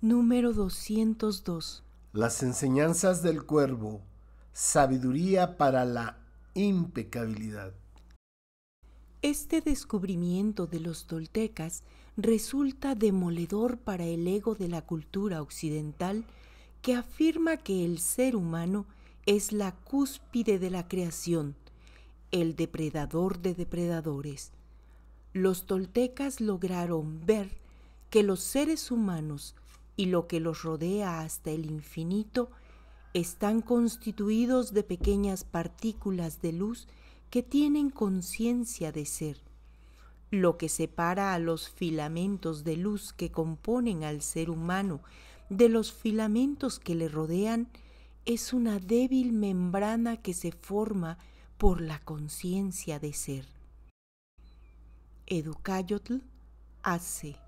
Número 202. Las enseñanzas del cuervo. Sabiduría para la impecabilidad. Este descubrimiento de los toltecas resulta demoledor para el ego de la cultura occidental que afirma que el ser humano es la cúspide de la creación, el depredador de depredadores. Los toltecas lograron ver que los seres humanos y lo que los rodea hasta el infinito están constituidos de pequeñas partículas de luz que tienen conciencia de ser. Lo que separa a los filamentos de luz que componen al ser humano de los filamentos que le rodean es una débil membrana que se forma por la conciencia de ser. Educayotl hace.